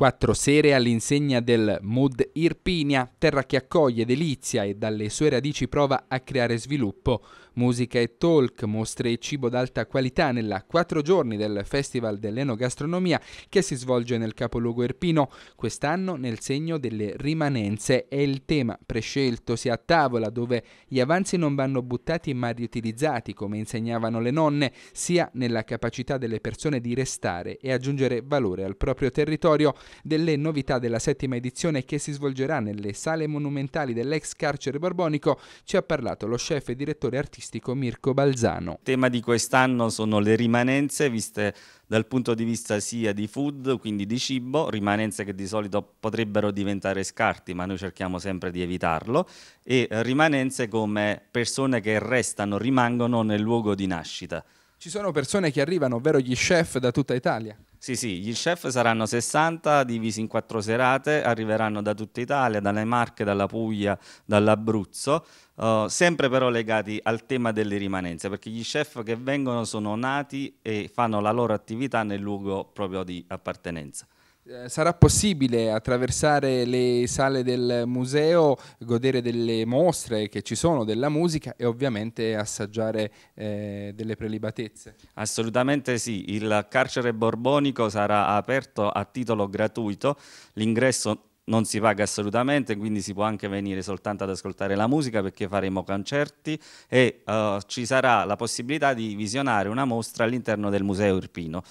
Quattro sere all'insegna del Mud Irpinia, terra che accoglie, delizia e dalle sue radici prova a creare sviluppo. Musica e talk, mostre e cibo d'alta qualità nella quattro giorni del Festival dell'Enogastronomia che si svolge nel capoluogo irpino, quest'anno nel segno delle rimanenze. È il tema prescelto sia a tavola, dove gli avanzi non vanno buttati ma riutilizzati, come insegnavano le nonne, sia nella capacità delle persone di restare e aggiungere valore al proprio territorio delle novità della settima edizione che si svolgerà nelle sale monumentali dell'ex carcere borbonico ci ha parlato lo chef e direttore artistico Mirko Balzano. Il tema di quest'anno sono le rimanenze viste dal punto di vista sia di food, quindi di cibo, rimanenze che di solito potrebbero diventare scarti, ma noi cerchiamo sempre di evitarlo, e rimanenze come persone che restano, rimangono nel luogo di nascita. Ci sono persone che arrivano, ovvero gli chef da tutta Italia. Sì, sì, gli chef saranno 60 divisi in quattro serate, arriveranno da tutta Italia, dalle Marche, dalla Puglia, dall'Abruzzo, eh, sempre però legati al tema delle rimanenze, perché gli chef che vengono sono nati e fanno la loro attività nel luogo proprio di appartenenza. Eh, sarà possibile attraversare le sale del museo, godere delle mostre che ci sono, della musica e ovviamente assaggiare eh, delle prelibatezze? Assolutamente sì, il carcere borbonico sarà aperto a titolo gratuito, l'ingresso non si paga assolutamente, quindi si può anche venire soltanto ad ascoltare la musica perché faremo concerti e uh, ci sarà la possibilità di visionare una mostra all'interno del Museo Irpino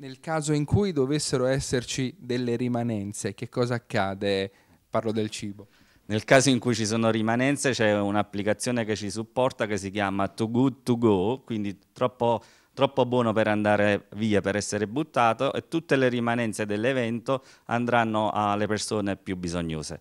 nel caso in cui dovessero esserci delle rimanenze, che cosa accade? Parlo del cibo. Nel caso in cui ci sono rimanenze c'è un'applicazione che ci supporta che si chiama Too Good To Go, quindi troppo, troppo buono per andare via, per essere buttato e tutte le rimanenze dell'evento andranno alle persone più bisognose.